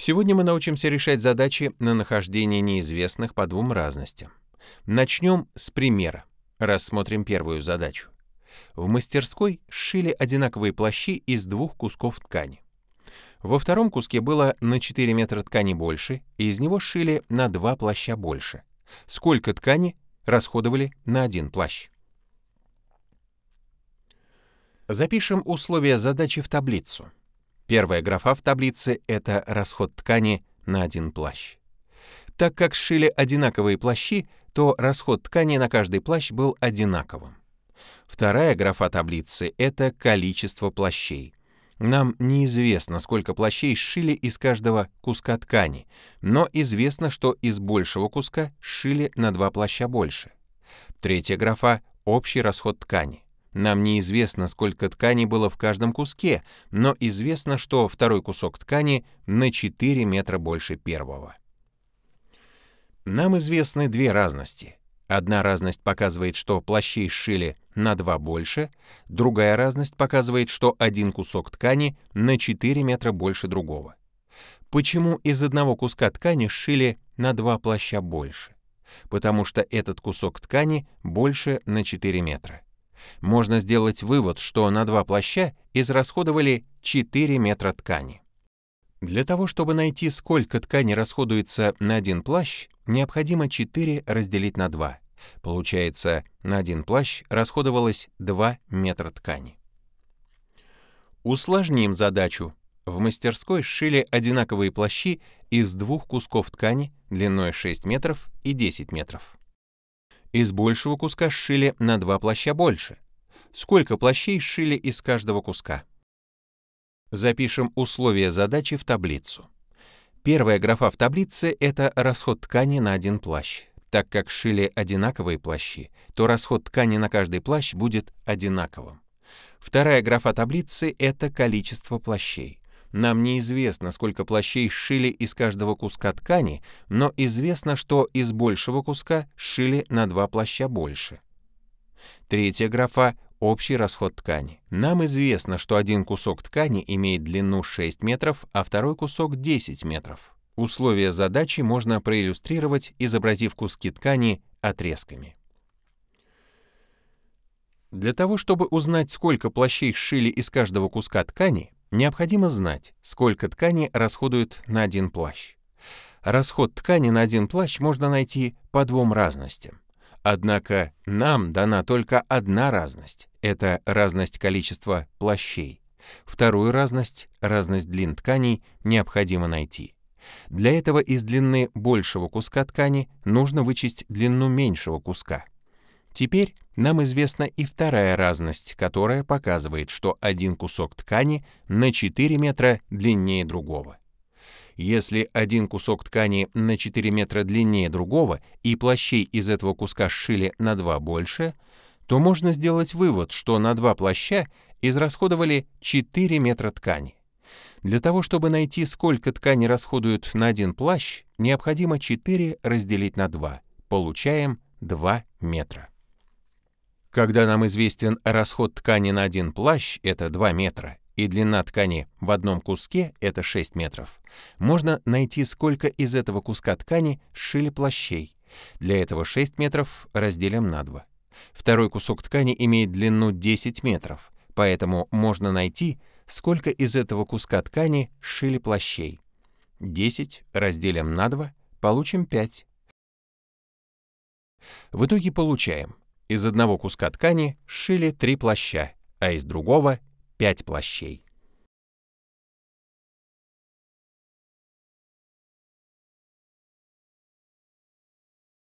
Сегодня мы научимся решать задачи на нахождение неизвестных по двум разностям. Начнем с примера. Рассмотрим первую задачу. В мастерской сшили одинаковые плащи из двух кусков ткани. Во втором куске было на 4 метра ткани больше, и из него сшили на два плаща больше. Сколько ткани расходовали на один плащ? Запишем условия задачи в таблицу. Первая графа в таблице — это расход ткани на один плащ. Так как сшили одинаковые плащи, то расход ткани на каждый плащ был одинаковым. Вторая графа таблицы — это количество плащей. Нам неизвестно, сколько плащей сшили из каждого куска ткани, но известно, что из большего куска сшили на два плаща больше. Третья графа — общий расход ткани. Нам неизвестно, сколько ткани было в каждом куске, но известно, что второй кусок ткани на 4 метра больше первого. Нам известны две разности. Одна разность показывает, что плащи сшили на два больше, другая разность показывает, что один кусок ткани на 4 метра больше другого. Почему из одного куска ткани сшили на два плаща больше? Потому что этот кусок ткани больше на 4 метра. Можно сделать вывод, что на два плаща израсходовали 4 метра ткани. Для того, чтобы найти, сколько ткани расходуется на один плащ, необходимо 4 разделить на 2. Получается, на один плащ расходовалось 2 метра ткани. Усложним задачу. В мастерской сшили одинаковые плащи из двух кусков ткани длиной 6 метров и 10 метров. Из большего куска сшили на два плаща больше. Сколько плащей сшили из каждого куска? Запишем условия задачи в таблицу. Первая графа в таблице — это расход ткани на один плащ. Так как шили одинаковые плащи, то расход ткани на каждый плащ будет одинаковым. Вторая графа таблицы — это количество плащей. Нам неизвестно, сколько плащей сшили из каждого куска ткани, но известно, что из большего куска сшили на два плаща больше. Третья графа — общий расход ткани. Нам известно, что один кусок ткани имеет длину 6 метров, а второй кусок — 10 метров. Условия задачи можно проиллюстрировать, изобразив куски ткани отрезками. Для того, чтобы узнать, сколько плащей сшили из каждого куска ткани, Необходимо знать, сколько ткани расходуют на один плащ. Расход ткани на один плащ можно найти по двум разностям. Однако нам дана только одна разность — это разность количества плащей. Вторую разность, разность длин тканей, необходимо найти. Для этого из длины большего куска ткани нужно вычесть длину меньшего куска — Теперь нам известна и вторая разность, которая показывает, что один кусок ткани на 4 метра длиннее другого. Если один кусок ткани на 4 метра длиннее другого и плащей из этого куска сшили на 2 больше, то можно сделать вывод, что на два плаща израсходовали 4 метра ткани. Для того, чтобы найти, сколько ткани расходуют на один плащ, необходимо 4 разделить на 2. Получаем 2 метра. Когда нам известен расход ткани на один плащ, это 2 метра, и длина ткани в одном куске — это 6 метров, можно найти, сколько из этого куска ткани сшили плащей. Для этого 6 метров разделим на 2. Второй кусок ткани имеет длину 10 метров, поэтому можно найти, сколько из этого куска ткани сшили плащей. 10 разделим на 2, получим 5. В итоге получаем из одного куска ткани сшили три плаща, а из другого — пять плащей.